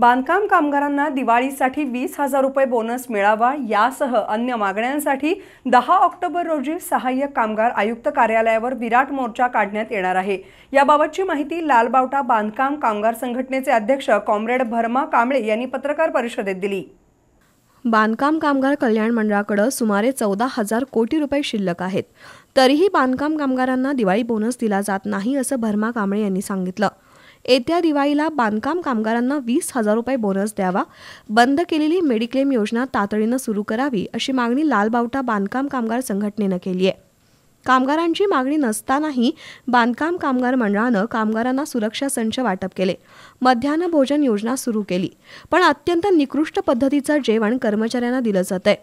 बांधकाम कामगारांना दिवाळीसाठी वीस हजार रुपये बोनस मिळावा यासह अन्य मागण्यांसाठी दहा ऑक्टोबर रोजी सहाय्यक कामगार आयुक्त कार्यालयावर विराट मोर्चा काढण्यात येणार आहे याबाबतची माहिती लालबावटा बांधकाम कामगार संघटनेचे अध्यक्ष कॉम्रेड भरमा कांबळे यांनी पत्रकार परिषदेत दिली बांधकाम कामगार कल्याण मंडळाकडं सुमारे चौदा हजार कोटी रुपये शिल्लक आहेत तरीही बांधकाम कामगारांना दिवाळी बोनस दिला जात नाही असं भरमा कांबळे यांनी सांगितलं येत्या दिवाळीला बांधकाम कामगारांना वीस हजार रुपये बोनस द्यावा बंद केलेली मेडिक्लेम योजना तातडीनं सुरू करावी अशी मागणी लालबावटा बांधकाम कामगार संघटनेनं केली आहे कामगारांची मागणी नसतानाही बांधकाम कामगार मंडळानं कामगारांना सुरक्षा संच वाटप केले मध्यान्ह भोजन योजना सुरू केली पण अत्यंत निकृष्ट पद्धतीचं जेवण कर्मचाऱ्यांना दिलं जात आहे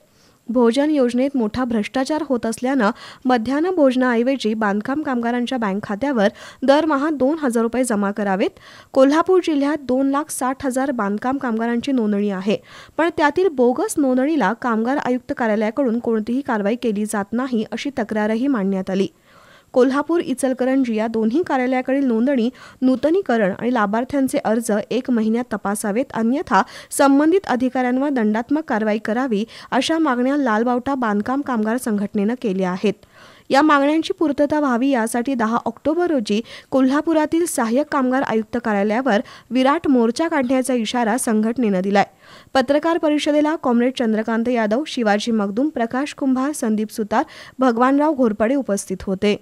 भोजन योजनेत मोठा भ्रष्टाचार होत असल्यानं मध्यान्ह भोजनाऐवजी बांधकाम कामगारांच्या बँक खात्यावर दरमहा दोन हजार रुपये जमा करावेत कोल्हापूर जिल्ह्यात दोन लाख साठ हजार बांधकाम कामगारांची नोंदणी आहे पण त्यातील बोगस नोंदणीला कामगार आयुक्त कार्यालयाकडून कोणतीही कारवाई केली जात नाही अशी तक्रारही मांडण्यात आली कोल्हापूर इचलकरंजी या दोन्ही कार्यालयाकडील नोंदणी नूतनीकरण आणि लाभार्थ्यांचे अर्ज एक महिन्यात तपासावेत अन्यथा संबंधित अधिकाऱ्यांवर दंडात्मक कारवाई करावी अशा मागण्या लालबावटा बांधकाम कामगार संघटनेनं केल्या आहेत या मागण्यांची पूर्तता व्हावी यासाठी दहा ऑक्टोबर रोजी कोल्हापुरातील सहाय्यक कामगार आयुक्त कार्यालयावर विराट मोर्चा काढण्याचा इशारा संघटनेनं दिलाय पत्रकार परिषदेला कॉम्रेड चंद्रकांत यादव शिवाजी मगदूम प्रकाश कुंभार संदीप सुतार भगवानराव घोरपडे उपस्थित होते